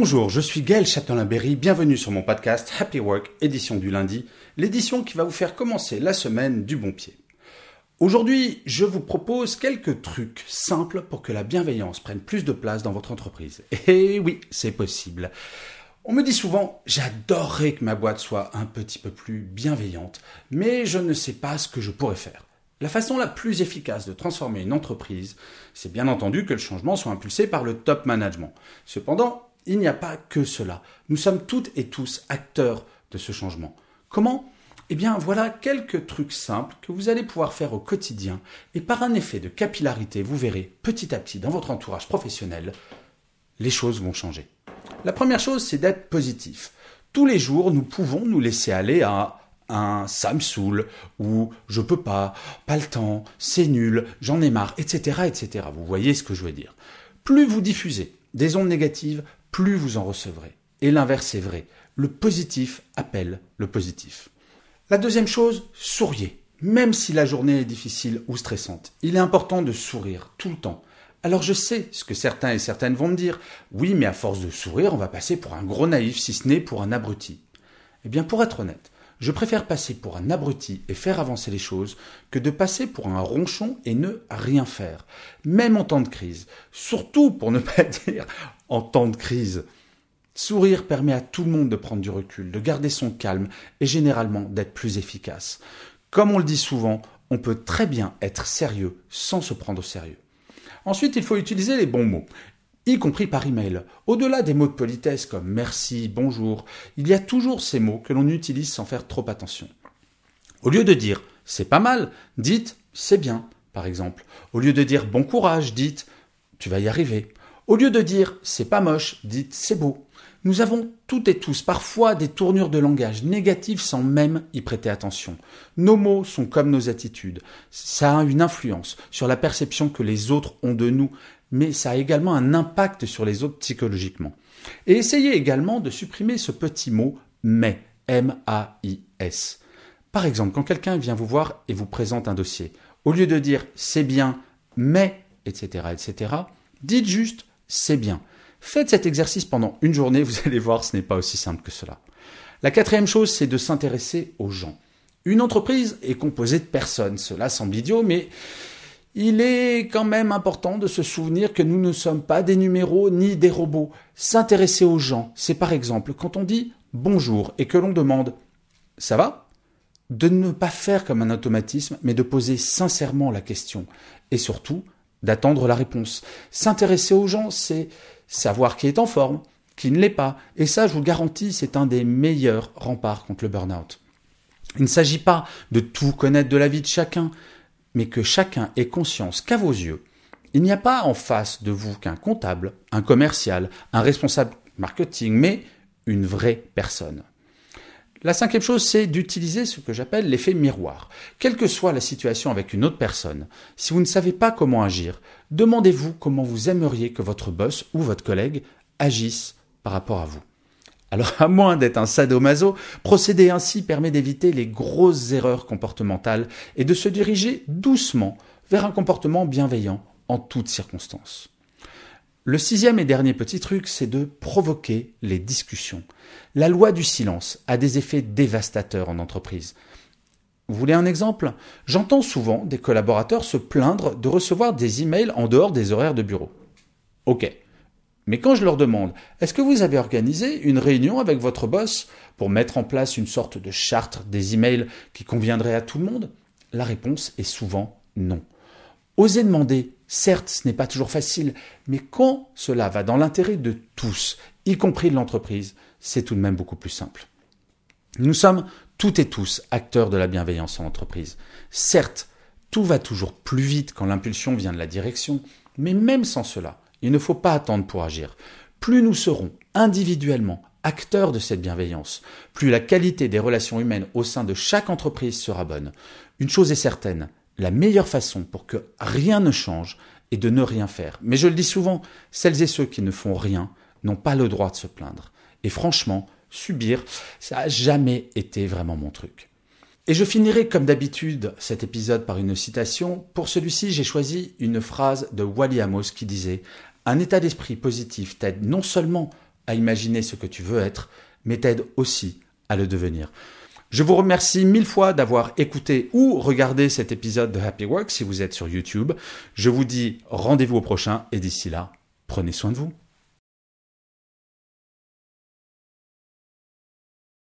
Bonjour, je suis Gaël Châtelain-Berry, bienvenue sur mon podcast Happy Work, édition du lundi, l'édition qui va vous faire commencer la semaine du bon pied. Aujourd'hui, je vous propose quelques trucs simples pour que la bienveillance prenne plus de place dans votre entreprise. Et eh oui, c'est possible. On me dit souvent, j'adorerais que ma boîte soit un petit peu plus bienveillante, mais je ne sais pas ce que je pourrais faire. La façon la plus efficace de transformer une entreprise, c'est bien entendu que le changement soit impulsé par le top management. Cependant, il n'y a pas que cela. Nous sommes toutes et tous acteurs de ce changement. Comment Eh bien voilà quelques trucs simples que vous allez pouvoir faire au quotidien et par un effet de capillarité, vous verrez petit à petit dans votre entourage professionnel, les choses vont changer. La première chose, c'est d'être positif. Tous les jours, nous pouvons nous laisser aller à un ça me saoule ou je peux pas, pas le temps, c'est nul, j'en ai marre, etc., etc. Vous voyez ce que je veux dire. Plus vous diffusez des ondes négatives, plus vous en recevrez. Et l'inverse est vrai. Le positif appelle le positif. La deuxième chose, souriez. Même si la journée est difficile ou stressante, il est important de sourire tout le temps. Alors je sais ce que certains et certaines vont me dire. Oui, mais à force de sourire, on va passer pour un gros naïf, si ce n'est pour un abruti. Eh bien, pour être honnête, je préfère passer pour un abruti et faire avancer les choses que de passer pour un ronchon et ne rien faire, même en temps de crise. Surtout pour ne pas dire en temps de crise. Sourire permet à tout le monde de prendre du recul, de garder son calme et généralement d'être plus efficace. Comme on le dit souvent, on peut très bien être sérieux sans se prendre au sérieux. Ensuite, il faut utiliser les bons mots, y compris par email. Au-delà des mots de politesse comme merci, bonjour, il y a toujours ces mots que l'on utilise sans faire trop attention. Au lieu de dire c'est pas mal, dites c'est bien, par exemple. Au lieu de dire bon courage, dites tu vas y arriver. Au lieu de dire c'est pas moche, dites c'est beau. Nous avons toutes et tous parfois des tournures de langage négatives sans même y prêter attention. Nos mots sont comme nos attitudes. Ça a une influence sur la perception que les autres ont de nous, mais ça a également un impact sur les autres psychologiquement. Et essayez également de supprimer ce petit mot mais, M-A-I-S. Par exemple, quand quelqu'un vient vous voir et vous présente un dossier, au lieu de dire c'est bien, mais, etc., etc., dites juste c'est bien. Faites cet exercice pendant une journée, vous allez voir, ce n'est pas aussi simple que cela. La quatrième chose, c'est de s'intéresser aux gens. Une entreprise est composée de personnes, cela semble idiot, mais il est quand même important de se souvenir que nous ne sommes pas des numéros ni des robots. S'intéresser aux gens, c'est par exemple quand on dit bonjour et que l'on demande ⁇ ça va ?⁇ de ne pas faire comme un automatisme, mais de poser sincèrement la question. Et surtout, d'attendre la réponse. S'intéresser aux gens, c'est savoir qui est en forme, qui ne l'est pas. Et ça, je vous garantis, c'est un des meilleurs remparts contre le burn-out. Il ne s'agit pas de tout connaître de la vie de chacun, mais que chacun ait conscience qu'à vos yeux, il n'y a pas en face de vous qu'un comptable, un commercial, un responsable marketing, mais une vraie personne. La cinquième chose, c'est d'utiliser ce que j'appelle l'effet miroir. Quelle que soit la situation avec une autre personne, si vous ne savez pas comment agir, demandez-vous comment vous aimeriez que votre boss ou votre collègue agisse par rapport à vous. Alors à moins d'être un sadomaso, procéder ainsi permet d'éviter les grosses erreurs comportementales et de se diriger doucement vers un comportement bienveillant en toutes circonstances. Le sixième et dernier petit truc, c'est de provoquer les discussions. La loi du silence a des effets dévastateurs en entreprise. Vous voulez un exemple J'entends souvent des collaborateurs se plaindre de recevoir des emails en dehors des horaires de bureau. Ok. Mais quand je leur demande, est-ce que vous avez organisé une réunion avec votre boss pour mettre en place une sorte de charte des emails qui conviendrait à tout le monde La réponse est souvent non. Osez demander, certes ce n'est pas toujours facile, mais quand cela va dans l'intérêt de tous, y compris de l'entreprise, c'est tout de même beaucoup plus simple. Nous sommes toutes et tous acteurs de la bienveillance en entreprise. Certes, tout va toujours plus vite quand l'impulsion vient de la direction, mais même sans cela, il ne faut pas attendre pour agir. Plus nous serons individuellement acteurs de cette bienveillance, plus la qualité des relations humaines au sein de chaque entreprise sera bonne. Une chose est certaine, la meilleure façon pour que rien ne change est de ne rien faire. Mais je le dis souvent, celles et ceux qui ne font rien n'ont pas le droit de se plaindre. Et franchement, subir, ça n'a jamais été vraiment mon truc. Et je finirai comme d'habitude cet épisode par une citation. Pour celui-ci, j'ai choisi une phrase de Wally Amos qui disait Un état d'esprit positif t'aide non seulement à imaginer ce que tu veux être, mais t'aide aussi à le devenir. Je vous remercie mille fois d'avoir écouté ou regardé cet épisode de Happy Work si vous êtes sur YouTube. Je vous dis rendez-vous au prochain et d'ici là, prenez soin de vous.